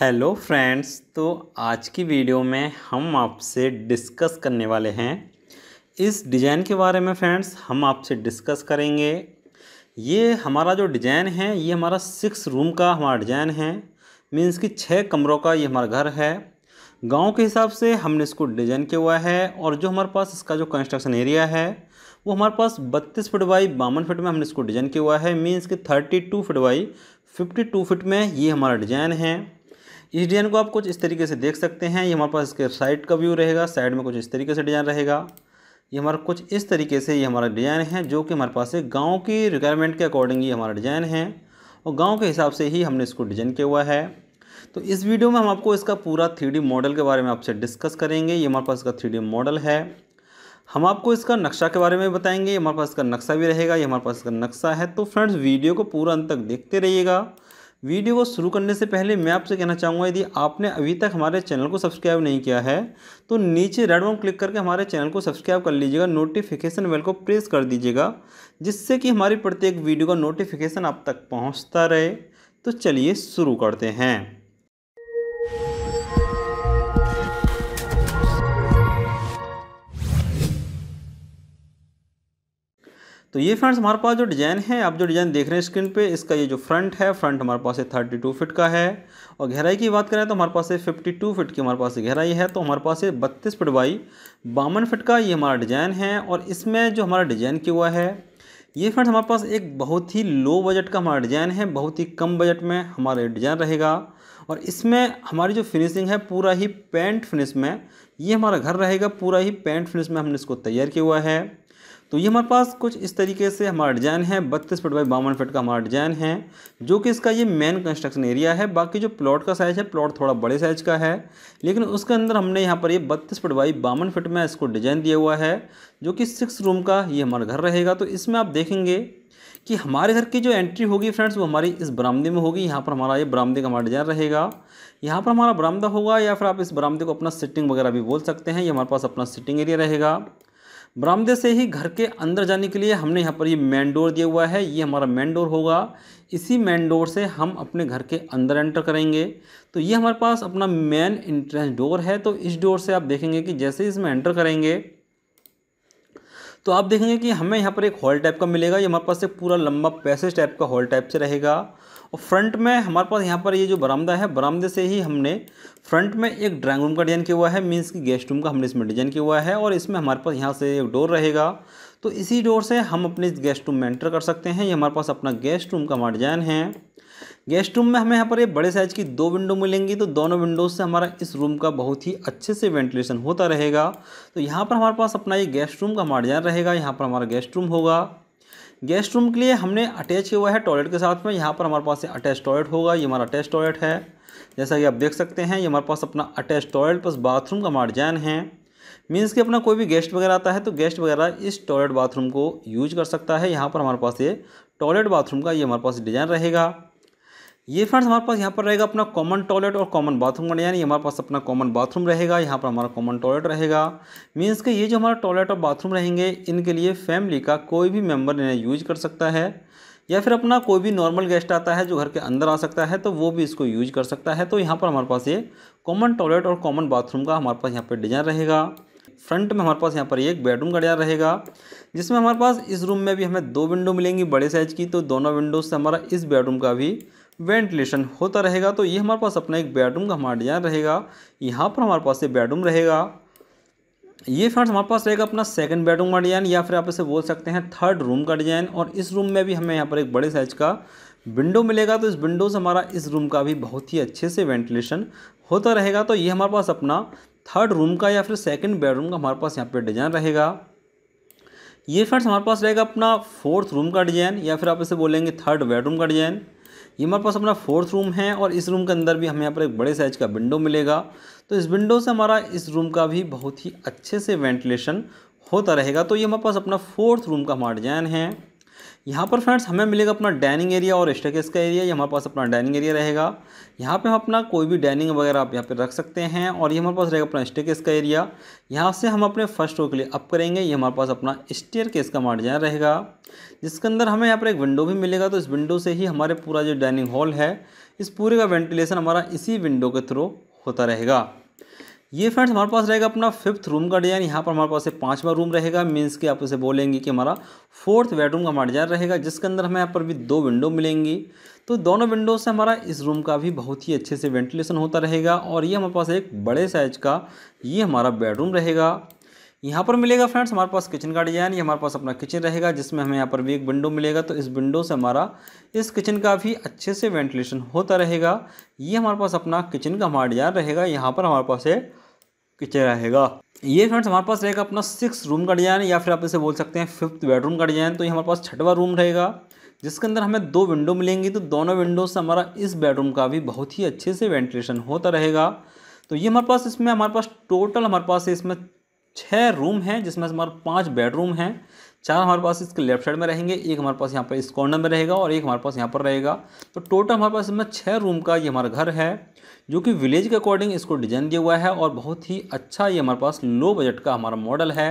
hello friends तो आज की वीडियो में हम आपसे डिस्कस करने वाले हैं इस डिज़ाइन के बारे में फ्रेंड्स हम आपसे डिस्कस करेंगे ये हमारा जो डिज़ाइन है ये हमारा सिक्स रूम का हमारा डिज़ाइन है मीन्स कि छः कमरों का ये हमारा घर है गांव के हिसाब से हमने इसको डिज़ाइन किया हुआ है और जो हमारे पास इसका जो कंस्ट्रक्शन एरिया है वो हमारे पास बत्तीस फिट बाई बावन फिट में हमने इसको डिज़ाइन किया हुआ है मीन्स कि thirty two feet by fifty two feet में ये हमारा डिज़ाइन है इस e डिज़ाइन को आप कुछ इस तरीके से देख सकते हैं ये हमारे पास इसके साइड का व्यू रहेगा साइड में कुछ इस तरीके से डिज़ाइन रहेगा ये हमारा कुछ इस तरीके से ये हमारा डिज़ाइन है जो कि हमारे पास गाँव की रिक्वायरमेंट के अकॉर्डिंग ये हमारा डिज़ाइन है और गाँव के हिसाब से ही हमने इसको डिज़ाइन किया हुआ है तो इस वीडियो में हम आपको इसका पूरा थ्री मॉडल के बारे में आपसे डिस्कस करेंगे ये हमारे पास इसका थ्री मॉडल है हम आपको इसका नक्शा के बारे में बताएंगे हमारे पास इसका नक्शा भी रहेगा ये हमारे पास इसका नक्शा है तो फ्रेंड्स वीडियो को पूरा अंत तक देखते रहिएगा वीडियो को शुरू करने से पहले मैं आपसे कहना चाहूँगा यदि आपने अभी तक हमारे चैनल को सब्सक्राइब नहीं किया है तो नीचे रेड बटन क्लिक करके हमारे चैनल को सब्सक्राइब कर लीजिएगा नोटिफिकेशन बेल को प्रेस कर दीजिएगा जिससे कि हमारी प्रत्येक वीडियो का नोटिफिकेशन आप तक पहुँचता रहे तो चलिए शुरू करते हैं तो ये फ्रेंड्स हमारे पास जो डिज़ाइन है आप जो डिज़ाइन देख रहे हैं स्क्रीन पे इसका ये जो फ्रंट है फ्रंट हमारे पास है थर्टी टू फिट का है और गहराई की बात करें तो हमारे पास है फिफ्टी टू फिट की हमारे पास गहराई है तो हमारे पास है बत्तीस फिट बाई बावन फिट का ये हमारा डिज़ाइन है और इसमें जो हमारा डिज़ाइन किया हुआ है ये फ्रेंड्स हमारे पास एक बहुत ही लो बजट का हमारा डिज़ाइन है बहुत ही कम बजट में हमारा डिज़ाइन रहेगा और इसमें हमारी जो फिनिशिंग है पूरा ही पेंट फिनिश में ये हमारा घर रहेगा पूरा ही पेंट फिनिश में हमने इसको तैयार किया हुआ है तो ये हमारे पास कुछ इस तरीके से हमारा डिज़ाइन है बत्तीस फिट बाई बावन फिट का हमारा डिज़ाइन है जो कि इसका ये मेन कंस्ट्रक्शन एरिया है बाकी जो प्लॉट का साइज़ है प्लॉट थोड़ा बड़े साइज़ का है लेकिन उसके अंदर हमने यहाँ पर ये बत्तीस फिट बाई बावन फिट में इसको डिज़ाइन दिया हुआ है जो कि सिक्स रूम का ये हमारा घर रहेगा तो इसमें आप देखेंगे कि हमारे घर की जो एंट्री होगी फ्रेंड्स वो हमारी इस बरामदे में होगी यहाँ पर हमारा ये बरामदे का हमारा डिज़ाइन रहेगा यहाँ पर हमारा बरामदा होगा या फिर आप इस बरामदे को अपना सिटिंग वगैरह भी बोल सकते हैं ये हमारे पास अपना सिटिंग एरिया रहेगा बरामदे से ही घर के अंदर जाने के लिए हमने यहाँ पर ये मेन डोर दिया हुआ है ये हमारा मेन डोर होगा इसी मेन डोर से हम अपने घर के अंदर एंटर करेंगे तो ये हमारे पास अपना मेन इंट्रेंस डोर है तो इस डोर से आप देखेंगे कि जैसे इसमें एंटर करेंगे तो आप देखेंगे कि हमें यहाँ पर एक हॉल टाइप का मिलेगा ये हमारे पास एक पूरा लंबा पैसेज टाइप का हॉल टाइप से रहेगा और फ्रंट में हमारे पास यहाँ पर ये जो बरामदा है बरामदे से ही हमने फ्रंट में एक ड्राइंग रूम का डिजाइन किया हुआ है मीन्स कि गेस्ट रूम का हमने इसमें डिजाइन किया हुआ है और इसमें हमारे पास यहाँ से एक डोर रहेगा तो इसी डोर से हम अपने गेस्ट रूम में एंटर कर सकते हैं ये हमारे पास अपना गेस्ट रूम का हमारा डिजाइन है गेस्ट रूम में हमें यहाँ पर ये बड़े साइज की दो विंडो मिलेंगी तो दोनों विंडोज से हमारा इस रूम का बहुत ही अच्छे से वेंटिलेशन होता रहेगा तो यहाँ पर हमारे पास अपना ये गेस्ट रूम का हमारा डिजाइन रहेगा यहाँ पर हमारा गेस्ट रूम होगा गेस्ट रूम के लिए हमने अटैच किया हुआ है टॉयलेट के साथ में यहाँ पर हमारे पास अटैच टॉयलेट होगा ये हमारा अटैच टॉयलेट है जैसा कि आप देख सकते हैं ये हमारे पास अपना अटैच टॉयलेट प्लस बाथरूम का मार्जैन है मीन्स कि अपना कोई भी गेस्ट वगैरह आता है तो गेस्ट वगैरह इस टॉयलेट बाथरूम को यूज कर सकता है यहाँ पर हमारे पास ये टॉयलेट बाथरूम का ये हमारे पास डिज़ाइन रहेगा ये फ्रेंड्स हमारे पास यहाँ पर रहेगा अपना कॉमन टॉयलेट और कॉमन बाथरूम यानी हमारे पास अपना कॉमन बाथरूम रहेगा यहाँ पर हमारा कॉमन टॉयलेट रहेगा मीन्स के ये जो हमारा टॉयलेट और बाथरूम रहेंगे इनके लिए फैमिली का कोई भी मेम्बर इन्हें यूज कर सकता है या फिर अपना कोई भी नॉर्मल गेस्ट आता है जो घर के अंदर आ सकता है तो वो भी इसको यूज कर सकता है तो यहाँ पर हमारे पास ये कॉमन टॉयलेट और कॉमन बाथरूम का हमारे पास यहाँ पर डिजाइन रहेगा फ्रंट में हमारे पास यहाँ पर एक बेडरूम का डिजाइन रहेगा जिसमें हमारे पास इस रूम में भी हमें दो विंडो मिलेंगी बड़े साइज की तो दोनों विंडो से हमारा इस बेडरूम का भी वेंटिलेशन होता रहेगा तो ये हमारे पास अपना एक बेडरूम का हमारा डिज़ाइन रहेगा यहाँ पर हमारे पास ये बेडरूम रहेगा ये फ्रेंड्स हमारे पास रहेगा अपना सेकंड बेडरूम का डिज़ाइन या फिर आप इसे बोल सकते हैं थर्ड रूम का डिज़ाइन और इस रूम में भी हमें यहाँ पर एक बड़े साइज का विंडो मिलेगा तो इस विंडो से हमारा इस रूम का भी बहुत ही अच्छे से वेंटिलेशन होता रहेगा तो ये हमारे पास अपना थर्ड रूम का या फिर सेकेंड बेडरूम का हमारे पास यहाँ पर डिज़ाइन रहेगा ये फ्रेंड्स हमारे पास रहेगा अपना फोर्थ रूम का डिज़ाइन या फिर आप इसे बोलेंगे थर्ड बेडरूम का डिज़ाइन ये हमारे पास अपना फोर्थ रूम है और इस रूम के अंदर भी हमें यहाँ पर एक बड़े साइज का विंडो मिलेगा तो इस विंडो से हमारा इस रूम का भी बहुत ही अच्छे से वेंटिलेशन होता रहेगा तो ये हमारे पास अपना फोर्थ रूम का हमारा डिजाइन है यहाँ पर फ्रेंड्स हमें मिलेगा अपना डाइनिंग एरिया और स्टेकेस का एरिया ये हमारे पास अपना डाइनिंग एरिया रहेगा यहाँ पे हम अपना कोई भी डाइनिंग वगैरह आप यहाँ पे रख सकते हैं और ये हमारे पास रहेगा अपना स्टेकेस का एरिया यहाँ से हम अपने फर्स्ट रो के लिए अप करेंगे ये हमारे पास अपना स्टेयर केस का मार्जिन रहेगा जिसके अंदर हमें यहाँ पर एक विंडो भी मिलेगा तो इस विंडो से ही हमारे पूरा जो डाइनिंग हॉल है इस पूरे का वेंटिलेशन हमारा इसी विंडो के थ्रू होता रहेगा ये फ्रेंड्स हमारे पास रहेगा अपना फिफ्थ रूम का डिज़ाइन यहाँ पर हमारे पास पाँचवा रूम रहेगा मीन्स कि आप उसे बोलेंगे कि हमारा फोर्थ बेडरूम का हमारा डिज़ाइन रहेगा जिसके अंदर हमें यहाँ पर भी दो विंडो मिलेंगी तो दोनों विंडो से हमारा इस रूम का भी बहुत ही अच्छे से वेंटिलेशन होता रहेगा और ये हमारे पास एक बड़े साइज का ये हमारा बेडरूम रहेगा यहाँ पर मिलेगा फ्रेंड्स हमारे पास किचन का डिज़ाइन ये हमारे पास अपना किचन रहेगा जिसमें हमें यहाँ पर भी एक विंडो मिलेगा तो इस विंडो से हमारा इस किचन का भी अच्छे से वेंटिलेशन होता रहेगा ये हमारे पास अपना किचन का हमारा डिज़ाइन रहेगा यहाँ पर हमारे पास ये किचन रहेगा ये फ्रेंड्स हमारे पास रहेगा अपना सिक्स रूम का डिज़ाइन या फिर आप इसे बोल सकते हैं फिफ्थ बेडरूम का डिज़ाइन तो ये हमारे पास छठवा रूम रहेगा जिसके अंदर हमें दो विंडो मिलेंगी तो दोनों विंडो से हमारा इस बेडरूम का भी बहुत ही अच्छे से वेंटिलेशन होता रहेगा तो ये हमारे पास इसमें हमारे पास टोटल हमारे पास इसमें छः रूम हैं जिसमें हमारे पाँच बेडरूम हैं चार हमारे पास इसके लेफ्ट साइड में रहेंगे एक हमारे पास यहाँ पर इस कॉर्नर में रहेगा और एक हमारे पास यहाँ पर रहेगा तो टोटल हमारे पास इसमें छः रूम का ये हमारा घर है जो कि विलेज के अकॉर्डिंग इसको डिजाइन दिया हुआ है और बहुत ही अच्छा ये हमारे पास लो बजट का हमारा मॉडल है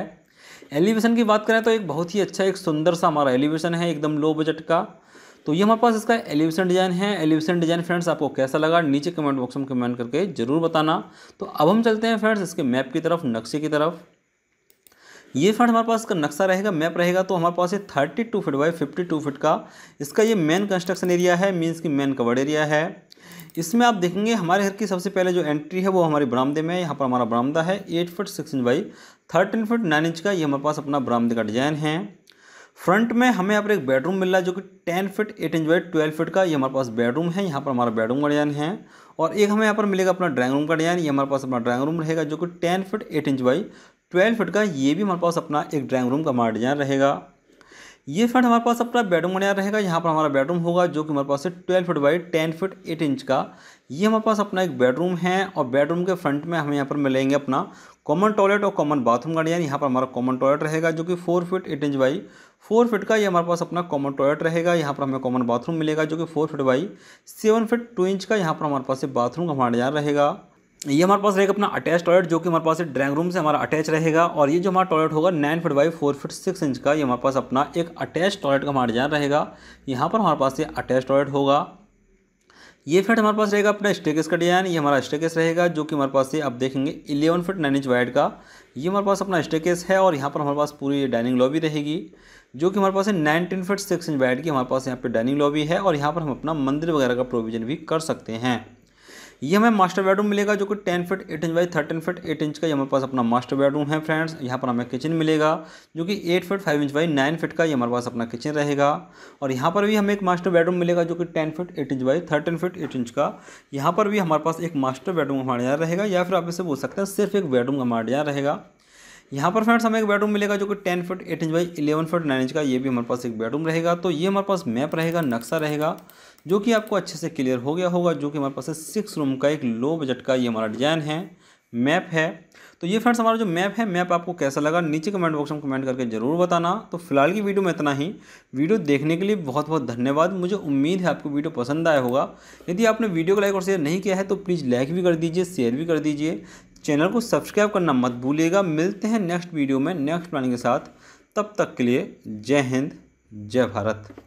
एलिवेशन की बात करें तो एक बहुत ही अच्छा एक सुंदर सा हमारा एलिवेशन है एकदम लो बजट का तो ये हमारे पास इसका एलिवेशन डिज़ाइन है एलिवेशन डिज़ाइन फ्रेंड्स आपको कैसा लगा नीचे कमेंट बॉक्स में कमेंट करके ज़रूर बताना तो अब हम चलते हैं फ्रेंड्स इसके मैप की तरफ नक्शे की तरफ ये फ्रंट हमारे पास का नक्शा रहेगा मैप रहेगा तो हमारे पास ये thirty two feet by fifty two feet का इसका ये मेन कंस्ट्रक्शन एरिया है मीन्स की मेन कवर्ड एरिया है इसमें आप देखेंगे हमारे घर की सबसे पहले जो एंट्री है वो हमारे बरामदे में यहाँ पर हमारा बरामदा है eight feet six inch by thirteen feet nine inch का ये हमारे पास अपना बरामदे का डिज़ाइन है फ्रंट में हमें यहाँ पर एक बेडरूम मिल रहा है जो कि ten feet eight inch by twelve feet का ये हमारे पास बेडरूम है यहाँ पर हमारा बेडरूम का डिज़ाइन है और एक हमें यहाँ पर मिलेगा अपना ड्राइंग रूम का डिज़ाइन ये हमारे पास अपना ड्राइंग रूम रहेगा जो कि ten feet eight inch by twelve feet का ये भी हमारे पास अपना एक ड्राइंग रूम का हमारा डिज़ाइन रहेगा ये फ्रंट हमारे पास अपना बेडरूम बनाया रहेगा यहाँ पर हमारा बेडरूम होगा जो कि हमारे पास है twelve feet by ten feet eight inch का ये हमारे पास अपना एक बेडरूम है और बेडरूम के फ्रंट में हमें यहाँ पर मिलेंगे अपना कॉमन टॉयलेट और कॉमन बाथरूम का डिजाइन यहाँ पर हमारा कॉमन टॉयलेट रहेगा जो कि four feet eight inch by four feet का ये हमारे पास अपना कॉमन टॉयलेट रहेगा यहाँ पर हमें कॉमन बाथरूम मिलेगा जो कि four feet by seven feet two inch का यहाँ पर हमारे पास बाथरूम का हमारा डिजाइन रहेगा ये हमारे पास रहेगा अपना अटैच टॉयलेट जो कि हमारे पास ड्राइंग रूम से हमारा अटैच रहेगा और ये जो हमारा टॉयलेट होगा nine feet by four feet six inch का ये हमारे पास अपना एक अटैच टॉयलेट का हमारा डिजाइन रहेगा यहाँ पर हमारे पास ये अटैच टॉयलेट होगा ये फिट हमारे पास रहेगा अपना स्टेकेस का डिजाइन ये हमारा स्टेकेस रहेगा जो कि हमारे पास ये आप देखेंगे eleven feet nine inch wide का ये हमारे पास अपना स्टेकेस है और यहाँ पर हमारे पास पूरी डाइनिंग लॉबी रहेगी जो कि हमारे पास है nineteen feet six inch wide की हमारे पास यहाँ पर डाइनिंग लॉबी है और यहाँ पर हम अपना मंदिर वगैरह का प्रोविजन भी कर सकते हैं ये हमें मास्टर बेडरूम मिलेगा जो कि ten feet eight inch by thirteen feet eight inch का ये हमारे पास अपना मास्टर बेडरूम है फ्रेंड्स यहाँ पर हमें किचन मिलेगा जो कि eight feet five inch by nine feet का ये हमारे पास अपना किचन रहेगा और यहाँ पर भी हमें एक मास्टर बेडरूम मिलेगा जो कि ten feet eight inch by thirteen feet eight inch का यहाँ पर भी हमारे पास एक मास्टर बेडरूम हमारे यहाँ रहेगा या फिर आप इसे बोल सकते हैं सिर्फ एक बेडरूम हमारे यहाँ रहेगा यहाँ पर फ्रेंड्स हमें एक बेडरूम मिलेगा जो कि ten foot eight inch by eleven foot nine inch का ये भी हमारे पास एक बेडरूम रहेगा तो ये हमारे पास मैप रहेगा नक्शा रहेगा जो कि आपको अच्छे से क्लियर हो गया होगा जो कि हमारे पास सिक्स रूम का एक लो बजट का ये हमारा डिज़ाइन है मैप है तो ये फ्रेंड्स हमारा जो मैप है मैप आपको कैसा लगा नीचे कमेंट बॉक्स में कमेंट करके जरूर बताना तो फिलहाल की वीडियो में इतना ही वीडियो देखने के लिए बहुत बहुत धन्यवाद मुझे उम्मीद है आपको वीडियो पसंद आया होगा यदि आपने वीडियो को लाइक और शेयर नहीं किया है तो प्लीज़ लाइक भी कर दीजिए शेयर भी कर दीजिए चैनल को सब्सक्राइब करना मत भूलिएगा मिलते हैं नेक्स्ट वीडियो में नेक्स्ट प्लानिंग के साथ तब तक के लिए जय हिंद जय भारत